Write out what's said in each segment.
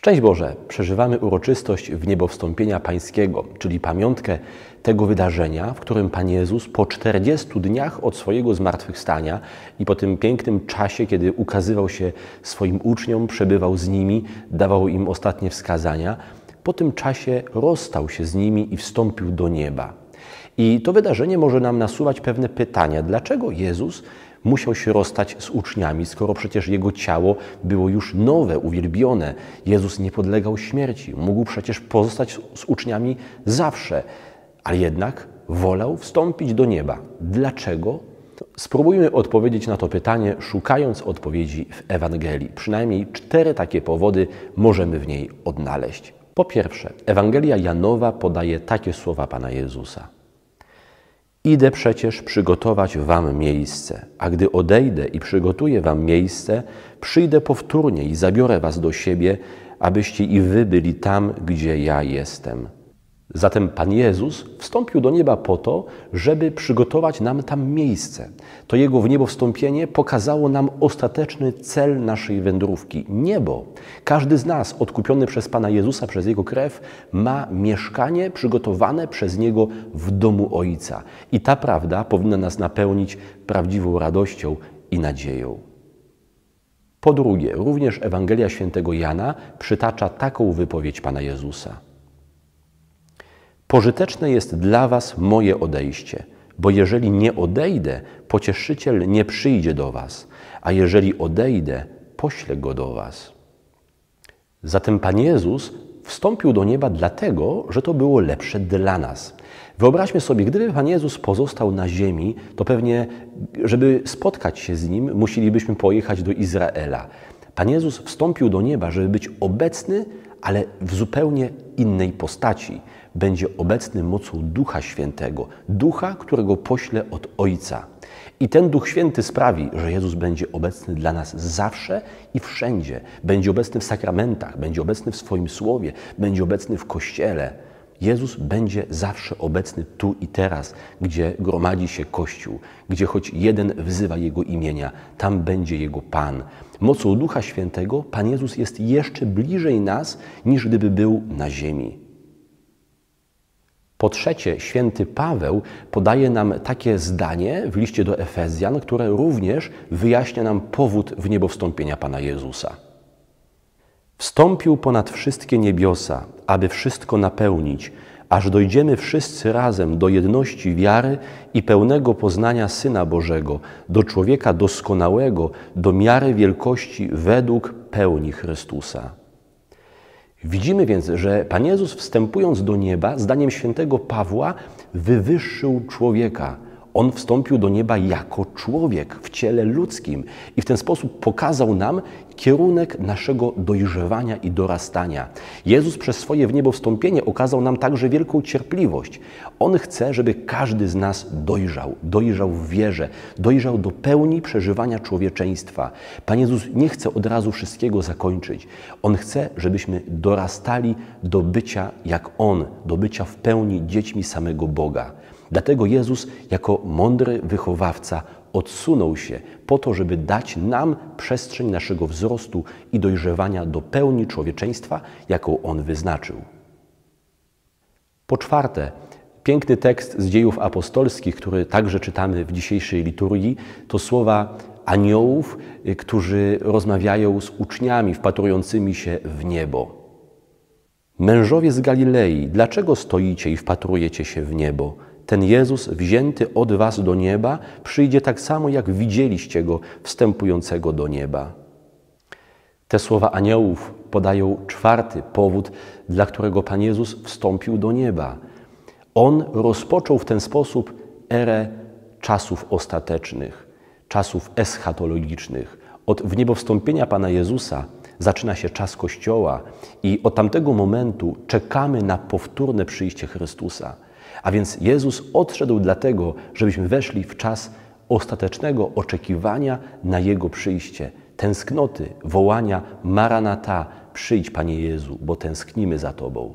Szczęść Boże, przeżywamy uroczystość w niebo Pańskiego, czyli pamiątkę tego wydarzenia, w którym Pan Jezus po 40 dniach od swojego zmartwychwstania i po tym pięknym czasie, kiedy ukazywał się swoim uczniom, przebywał z nimi, dawał im ostatnie wskazania, po tym czasie rozstał się z nimi i wstąpił do nieba. I to wydarzenie może nam nasuwać pewne pytania, dlaczego Jezus musiał się rozstać z uczniami, skoro przecież jego ciało było już nowe, uwielbione. Jezus nie podlegał śmierci, mógł przecież pozostać z uczniami zawsze, ale jednak wolał wstąpić do nieba. Dlaczego? Spróbujmy odpowiedzieć na to pytanie, szukając odpowiedzi w Ewangelii. Przynajmniej cztery takie powody możemy w niej odnaleźć. Po pierwsze, Ewangelia Janowa podaje takie słowa Pana Jezusa. Idę przecież przygotować wam miejsce, a gdy odejdę i przygotuję wam miejsce, przyjdę powtórnie i zabiorę was do siebie, abyście i wy byli tam, gdzie ja jestem Zatem Pan Jezus wstąpił do nieba po to, żeby przygotować nam tam miejsce. To Jego w niebo wstąpienie pokazało nam ostateczny cel naszej wędrówki niebo. Każdy z nas, odkupiony przez Pana Jezusa, przez Jego krew, ma mieszkanie przygotowane przez Niego w domu Ojca. I ta prawda powinna nas napełnić prawdziwą radością i nadzieją. Po drugie, również Ewangelia Świętego Jana przytacza taką wypowiedź Pana Jezusa. Pożyteczne jest dla was moje odejście, bo jeżeli nie odejdę, pocieszyciel nie przyjdzie do was, a jeżeli odejdę, pośle go do was. Zatem Pan Jezus wstąpił do nieba dlatego, że to było lepsze dla nas. Wyobraźmy sobie, gdyby Pan Jezus pozostał na ziemi, to pewnie, żeby spotkać się z Nim, musielibyśmy pojechać do Izraela. Pan Jezus wstąpił do nieba, żeby być obecny ale w zupełnie innej postaci. Będzie obecny mocą Ducha Świętego, Ducha, którego pośle od Ojca. I ten Duch Święty sprawi, że Jezus będzie obecny dla nas zawsze i wszędzie. Będzie obecny w sakramentach, będzie obecny w swoim słowie, będzie obecny w kościele. Jezus będzie zawsze obecny tu i teraz, gdzie gromadzi się Kościół, gdzie choć jeden wzywa Jego imienia, tam będzie Jego Pan. Mocą Ducha Świętego Pan Jezus jest jeszcze bliżej nas, niż gdyby był na ziemi. Po trzecie, święty Paweł podaje nam takie zdanie w liście do Efezjan, które również wyjaśnia nam powód w niebo wstąpienia Pana Jezusa. Wstąpił ponad wszystkie niebiosa, aby wszystko napełnić, aż dojdziemy wszyscy razem do jedności wiary i pełnego poznania Syna Bożego, do człowieka doskonałego, do miary wielkości według pełni Chrystusa. Widzimy więc, że Pan Jezus wstępując do nieba, zdaniem świętego Pawła, wywyższył człowieka – on wstąpił do nieba jako człowiek w ciele ludzkim i w ten sposób pokazał nam kierunek naszego dojrzewania i dorastania. Jezus przez swoje w niebo wstąpienie okazał nam także wielką cierpliwość. On chce, żeby każdy z nas dojrzał, dojrzał w wierze, dojrzał do pełni przeżywania człowieczeństwa. Pan Jezus nie chce od razu wszystkiego zakończyć. On chce, żebyśmy dorastali do bycia jak On, do bycia w pełni dziećmi samego Boga. Dlatego Jezus jako mądry wychowawca odsunął się po to, żeby dać nam przestrzeń naszego wzrostu i dojrzewania do pełni człowieczeństwa, jaką On wyznaczył. Po czwarte, piękny tekst z dziejów apostolskich, który także czytamy w dzisiejszej liturgii, to słowa aniołów, którzy rozmawiają z uczniami wpatrującymi się w niebo. Mężowie z Galilei, dlaczego stoicie i wpatrujecie się w niebo? Ten Jezus wzięty od was do nieba przyjdzie tak samo, jak widzieliście go wstępującego do nieba. Te słowa aniołów podają czwarty powód, dla którego Pan Jezus wstąpił do nieba. On rozpoczął w ten sposób erę czasów ostatecznych, czasów eschatologicznych. Od wniebowstąpienia Pana Jezusa zaczyna się czas Kościoła i od tamtego momentu czekamy na powtórne przyjście Chrystusa. A więc Jezus odszedł dlatego, żebyśmy weszli w czas ostatecznego oczekiwania na Jego przyjście, tęsknoty, wołania Maranata, przyjdź Panie Jezu, bo tęsknimy za Tobą.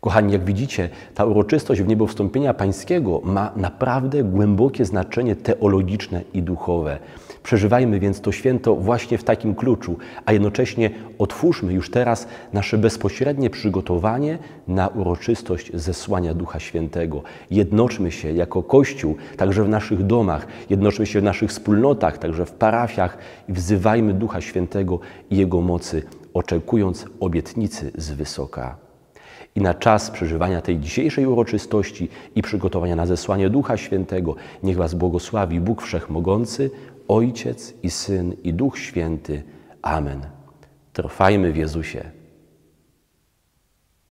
Kochani, jak widzicie, ta uroczystość w niebo wstąpienia pańskiego ma naprawdę głębokie znaczenie teologiczne i duchowe. Przeżywajmy więc to święto właśnie w takim kluczu, a jednocześnie otwórzmy już teraz nasze bezpośrednie przygotowanie na uroczystość zesłania Ducha Świętego. Jednoczmy się jako Kościół, także w naszych domach, jednoczmy się w naszych wspólnotach, także w parafiach i wzywajmy Ducha Świętego i Jego mocy, oczekując obietnicy z wysoka. I na czas przeżywania tej dzisiejszej uroczystości i przygotowania na zesłanie Ducha Świętego, niech Was błogosławi Bóg Wszechmogący, Ojciec i Syn i Duch Święty. Amen. Trwajmy w Jezusie.